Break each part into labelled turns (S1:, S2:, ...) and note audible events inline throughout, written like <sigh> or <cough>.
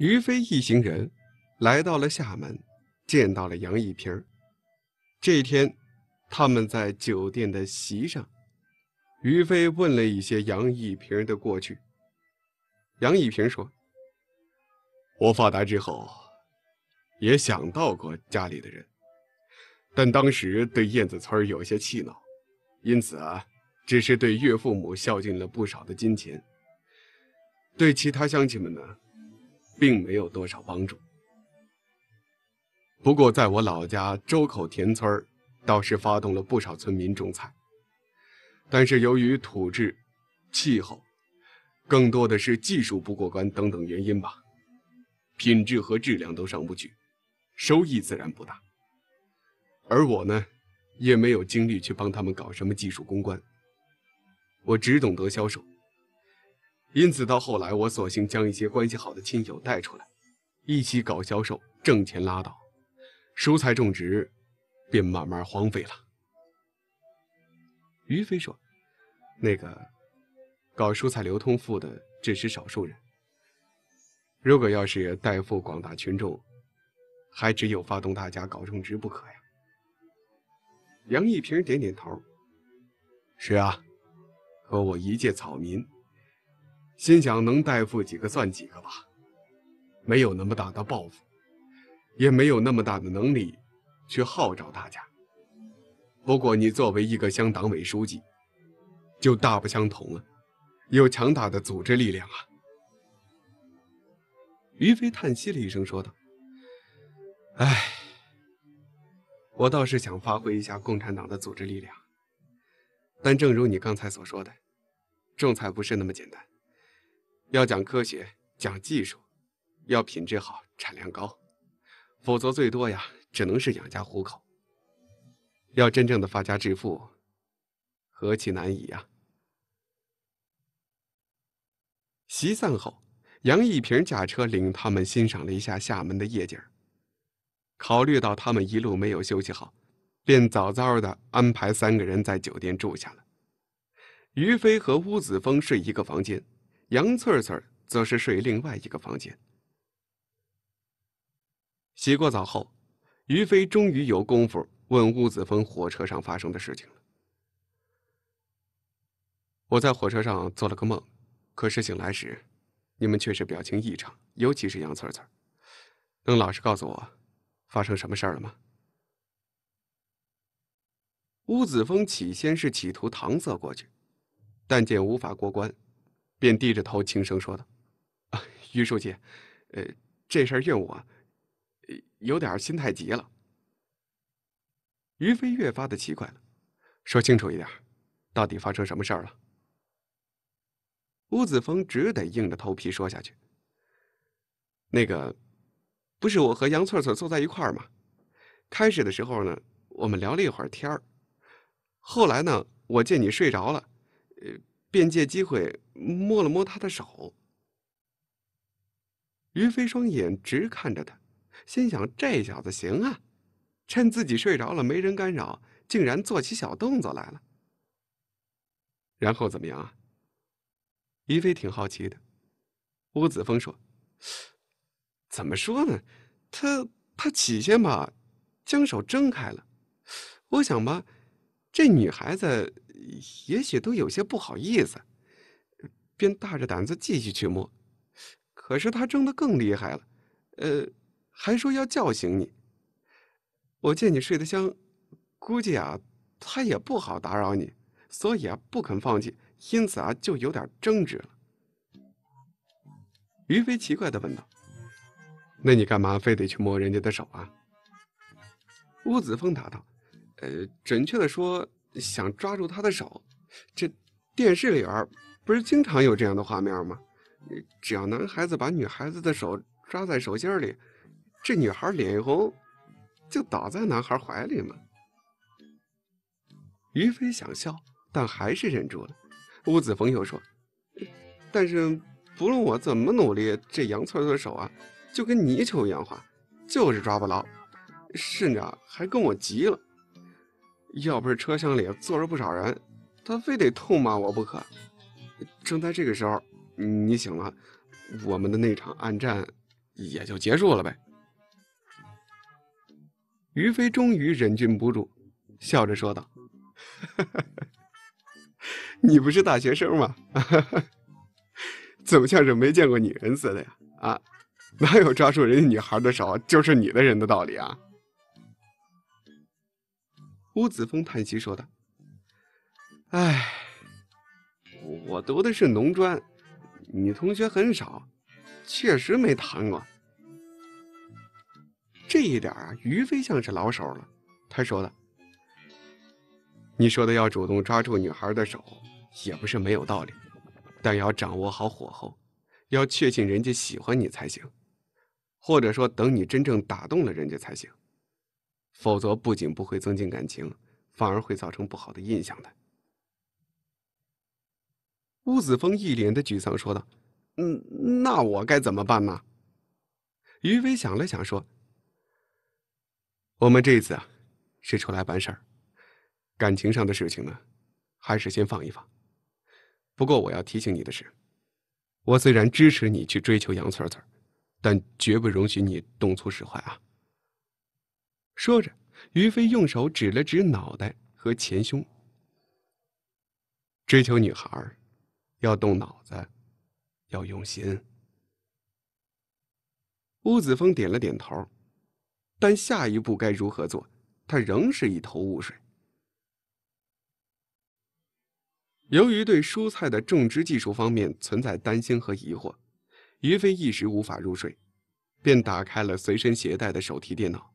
S1: 于飞一行人来到了厦门，见到了杨一平这一天，他们在酒店的席上，于飞问了一些杨一平的过去。杨一平说：“我发达之后，也想到过家里的人，但当时对燕子村有些气恼，因此啊，只是对岳父母孝敬了不少的金钱，对其他乡亲们呢。”并没有多少帮助。不过在我老家周口田村倒是发动了不少村民种菜，但是由于土质、气候，更多的是技术不过关等等原因吧，品质和质量都上不去，收益自然不大。而我呢，也没有精力去帮他们搞什么技术攻关，我只懂得销售。因此，到后来，我索性将一些关系好的亲友带出来，一起搞销售，挣钱拉倒。蔬菜种植便慢慢荒废了。于飞说：“那个搞蔬菜流通富的只是少数人，如果要是代富广大群众，还只有发动大家搞种植不可呀。”杨一平点点头：“是啊，和我一介草民。”心想能带富几个算几个吧，没有那么大的抱负，也没有那么大的能力去号召大家。不过你作为一个乡党委书记，就大不相同了，有强大的组织力量啊。于飞叹息了一声，说道：“哎，我倒是想发挥一下共产党的组织力量，但正如你刚才所说的，仲裁不是那么简单。”要讲科学，讲技术，要品质好，产量高，否则最多呀，只能是养家糊口。要真正的发家致富，何其难以呀！席散后，杨一平驾车领他们欣赏了一下厦门的夜景。考虑到他们一路没有休息好，便早早的安排三个人在酒店住下了。于飞和邬子峰睡一个房间。杨翠儿则是睡另外一个房间。洗过澡后，于飞终于有功夫问吴子峰火车上发生的事情了。我在火车上做了个梦，可是醒来时，你们却是表情异常，尤其是杨翠儿。能老实告诉我，发生什么事儿了吗？吴子峰起先是企图搪塞过去，但见无法过关。便低着头轻声说道：“啊，于书记，呃，这事儿怨我，有点心太急了。”于飞越发的奇怪了，说清楚一点，到底发生什么事儿了？乌子峰只得硬着头皮说下去：“那个，不是我和杨翠翠坐在一块儿吗？开始的时候呢，我们聊了一会儿天儿，后来呢，我见你睡着了，呃，便借机会。”摸了摸他的手，于飞双眼直看着他，心想：“这小子行啊，趁自己睡着了，没人干扰，竟然做起小动作来了。”然后怎么样啊？于飞挺好奇的。吴子峰说：“怎么说呢？他他起先吧，将手睁开了。我想吧，这女孩子也许都有些不好意思。”便大着胆子继续去摸，可是他争得更厉害了，呃，还说要叫醒你。我见你睡得香，估计啊，他也不好打扰你，所以啊，不肯放弃，因此啊，就有点争执了。于飞奇怪的问道：“那你干嘛非得去摸人家的手啊？”乌子峰答道：“呃，准确的说，想抓住他的手，这电视里边。”不是经常有这样的画面吗？只要男孩子把女孩子的手抓在手心里，这女孩脸一红，就倒在男孩怀里嘛。于飞想笑，但还是忍住了。吴子峰又说：“但是不论我怎么努力，这杨翠翠的手啊，就跟泥鳅一样滑，就是抓不牢。甚至还跟我急了。要不是车厢里坐着不少人，他非得痛骂我不可。”正在这个时候，你醒了，我们的那场暗战也就结束了呗。于飞终于忍俊不住，笑着说道：“你不是大学生吗？怎 <laughs> 么像是没见过女人似的呀？啊，哪有抓住人家女孩的手就是你的人的道理啊？”乌子峰叹息说道：“哎。”我读的是农专，女同学很少，确实没谈过。这一点啊，于飞像是老手了。他说的，你说的要主动抓住女孩的手，也不是没有道理，但要掌握好火候，要确信人家喜欢你才行，或者说等你真正打动了人家才行，否则不仅不会增进感情，反而会造成不好的印象的。乌子峰一脸的沮丧，说道：“嗯，那我该怎么办呢？”于飞想了想，说：“我们这次啊，是出来办事儿，感情上的事情呢，还是先放一放。不过我要提醒你的是，我虽然支持你去追求杨翠儿，但绝不容许你动粗使坏啊！”说着，于飞用手指了指脑袋和前胸：“追求女孩儿。”要动脑子，要用心。乌子峰点了点头，但下一步该如何做，他仍是一头雾水。由于对蔬菜的种植技术方面存在担心和疑惑，于飞一时无法入睡，便打开了随身携带的手提电脑，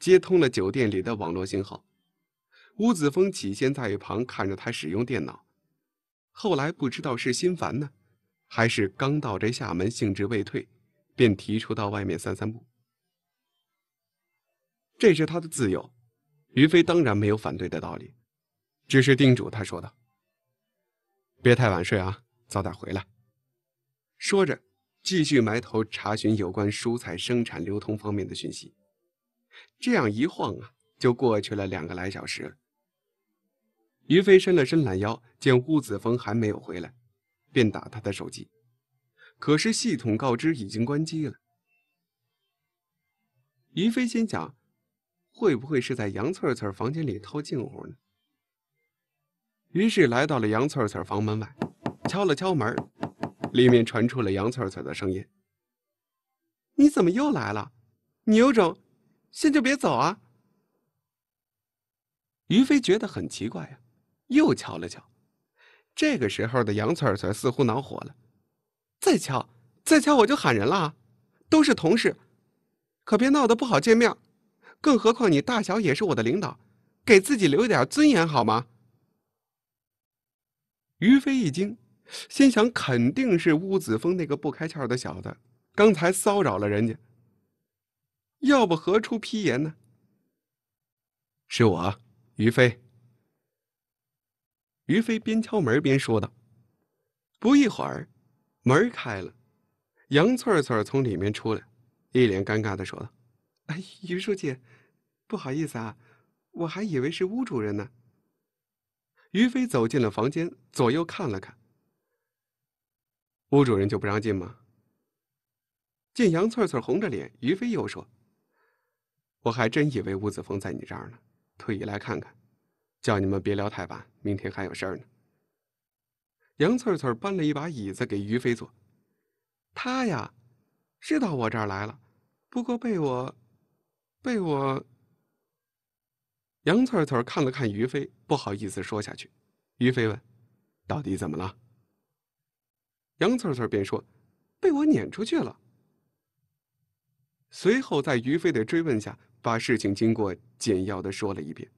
S1: 接通了酒店里的网络信号。乌子峰起先在一旁看着他使用电脑。后来不知道是心烦呢，还是刚到这厦门兴致未退，便提出到外面散散步。这是他的自由，于飞当然没有反对的道理，只是叮嘱他说道：“别太晚睡啊，早点回来。”说着，继续埋头查询有关蔬菜生产流通方面的讯息。这样一晃啊，就过去了两个来小时了。于飞伸了伸懒腰，见顾子峰还没有回来，便打他的手机，可是系统告知已经关机了。于飞心想，会不会是在杨翠翠房间里套近乎呢？于是来到了杨翠翠房门外，敲了敲门，里面传出了杨翠翠的声音：“你怎么又来了？你有种，先就别走啊！”于飞觉得很奇怪呀。又瞧了瞧。这个时候的杨翠翠似乎恼火了，再瞧，再瞧，我就喊人了。都是同事，可别闹得不好见面。更何况你大小也是我的领导，给自己留一点尊严好吗？于飞一惊，心想肯定是乌子峰那个不开窍的小子，刚才骚扰了人家，要不何出批言呢？是我，于飞。于飞边敲门边说道。不一会儿，门开了，杨翠翠从里面出来，一脸尴尬的说道：“ <laughs> 哎，于书记，不好意思啊，我还以为是邬主任呢。”于飞走进了房间，左右看了看。邬主任就不让进吗？见杨翠翠红着脸，于飞又说：“我还真以为邬子峰在你这儿呢，特意来看看。”叫你们别聊太晚，明天还有事儿呢。杨翠翠搬了一把椅子给于飞坐，他呀，是到我这儿来了，不过被我，被我。杨翠翠看了看于飞，不好意思说下去。于飞问：“到底怎么了？”杨翠翠便说：“被我撵出去了。”随后在于飞的追问下，把事情经过简要的说了一遍。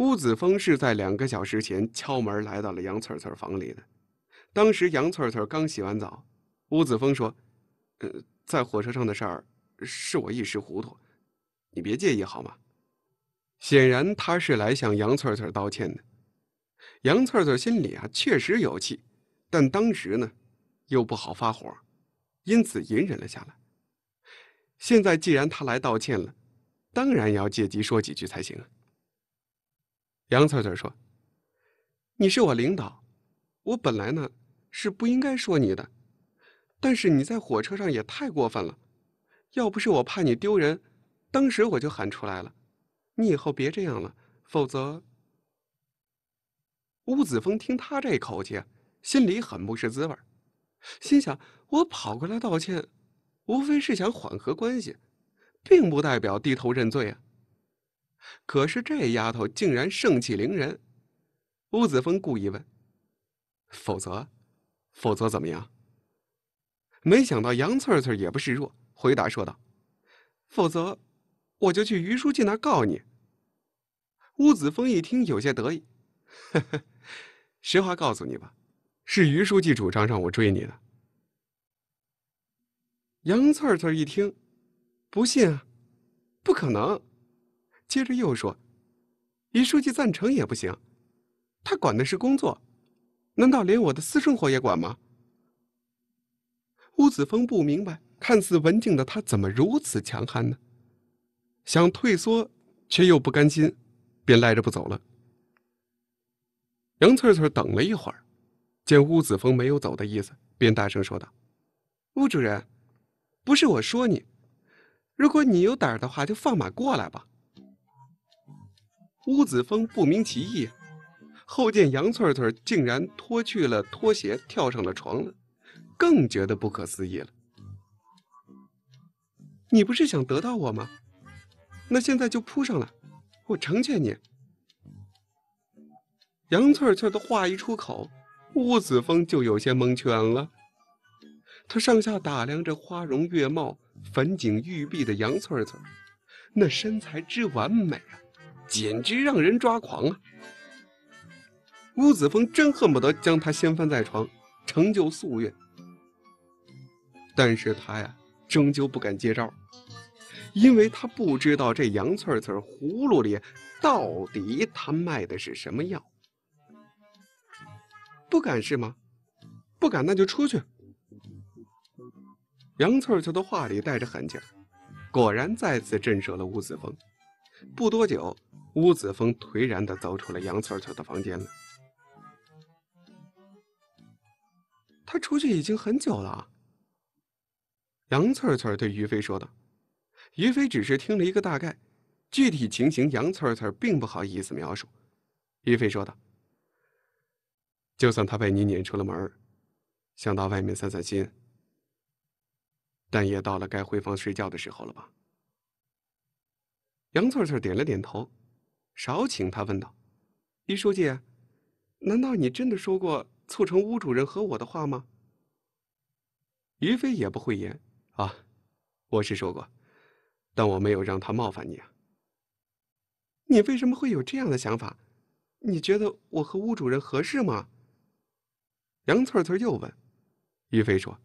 S1: 乌子峰是在两个小时前敲门来到了杨翠翠房里的。当时杨翠翠刚洗完澡，乌子峰说：“呃，在火车上的事儿，是我一时糊涂，你别介意好吗？”显然他是来向杨翠翠道歉的。杨翠翠心里啊确实有气，但当时呢又不好发火，因此隐忍了下来。现在既然他来道歉了，当然要借机说几句才行啊。杨翠翠说：“你是我领导，我本来呢是不应该说你的，但是你在火车上也太过分了，要不是我怕你丢人，当时我就喊出来了。你以后别这样了，否则……”吴子峰听他这口气，心里很不是滋味心想：我跑过来道歉，无非是想缓和关系，并不代表低头认罪啊。可是这丫头竟然盛气凌人，乌子峰故意问：“否则，否则怎么样？”没想到杨翠翠也不示弱，回答说道：“否则，我就去于书记那告你。”乌子峰一听，有些得意：“呵呵，实话告诉你吧，是于书记主张让我追你的。”杨翠翠一听，不信：“啊，不可能！”接着又说：“李书记赞成也不行，他管的是工作，难道连我的私生活也管吗？”吴子峰不明白，看似文静的他怎么如此强悍呢？想退缩，却又不甘心，便赖着不走了。杨翠翠等了一会儿，见吴子峰没有走的意思，便大声说道：“吴主任，不是我说你，如果你有胆的话，就放马过来吧。”乌子峰不明其意，后见杨翠翠竟然脱去了拖鞋跳上了床了，更觉得不可思议了。你不是想得到我吗？那现在就扑上来，我成全你。杨翠翠的话一出口，乌子峰就有些蒙圈了。他上下打量着花容月貌、粉颈玉臂的杨翠翠，那身材之完美啊！简直让人抓狂啊！吴子峰真恨不得将他掀翻在床，成就夙愿。但是他呀，终究不敢接招，因为他不知道这杨翠翠葫芦里到底他卖的是什么药。不敢是吗？不敢那就出去。杨翠翠的话里带着狠劲儿，果然再次震慑了吴子峰。不多久。吴子峰颓然的走出了杨翠翠的房间了。他出去已经很久了。杨翠翠对于飞说道：“于飞只是听了一个大概，具体情形杨翠翠并不好意思描述。”于飞说道：“就算他被你撵出了门，想到外面散散心，但也到了该回房睡觉的时候了吧？”杨翠翠点了点头。少请，他问道：“于书记，难道你真的说过促成吴主任和我的话吗？”于飞也不讳言：“啊，我是说过，但我没有让他冒犯你啊。”你为什么会有这样的想法？你觉得我和吴主任合适吗？”杨翠翠又问。于飞说：“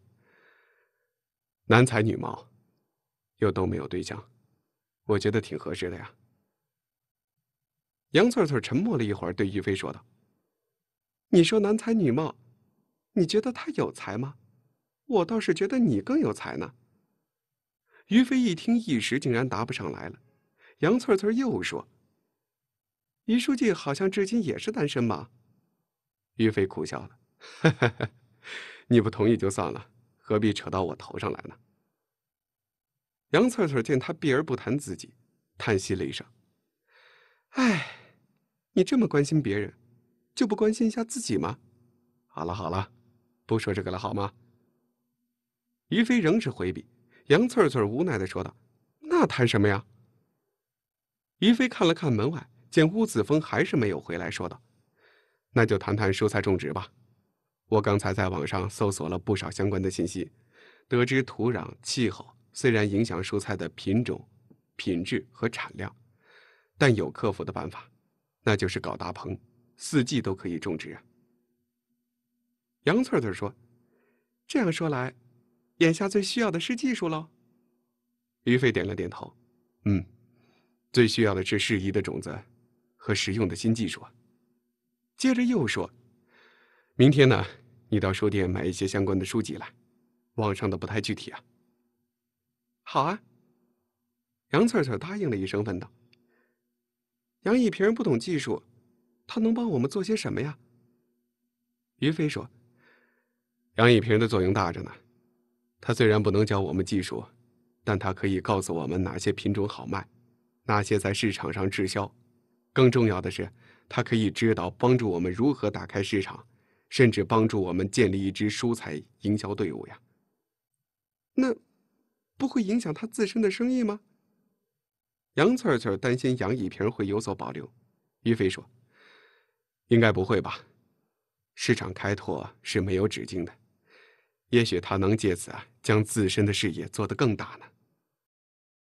S1: 男才女貌，又都没有对象，我觉得挺合适的呀。”杨翠翠沉默了一会儿，对于飞说道：“你说男才女貌，你觉得他有才吗？我倒是觉得你更有才呢。”于飞一听，一时竟然答不上来了。杨翠翠又说：“于书记好像至今也是单身吧？”于飞苦笑了：“ <laughs> 你不同意就算了，何必扯到我头上来呢？”杨翠翠见他避而不谈自己，叹息了一声。哎，你这么关心别人，就不关心一下自己吗？好了好了，不说这个了好吗？于飞仍是回避，杨翠翠无奈的说道：“那谈什么呀？”于飞看了看门外，见乌子峰还是没有回来，说道：“那就谈谈蔬菜种植吧。我刚才在网上搜索了不少相关的信息，得知土壤、气候虽然影响蔬菜的品种、品质和产量。”但有克服的办法，那就是搞大棚，四季都可以种植啊。杨翠翠说：“这样说来，眼下最需要的是技术喽。”于飞点了点头：“嗯，最需要的是适宜的种子和实用的新技术。”接着又说：“明天呢，你到书店买一些相关的书籍来，网上的不太具体啊。”“好啊。”杨翠翠答应了一声，问道。杨一平不懂技术，他能帮我们做些什么呀？于飞说：“杨一平的作用大着呢，他虽然不能教我们技术，但他可以告诉我们哪些品种好卖，哪些在市场上滞销。更重要的是，他可以指导帮助我们如何打开市场，甚至帮助我们建立一支蔬菜营销队伍呀。那不会影响他自身的生意吗？”杨翠翠担心杨一平会有所保留，于飞说：“应该不会吧？市场开拓是没有止境的，也许他能借此啊，将自身的事业做得更大呢。”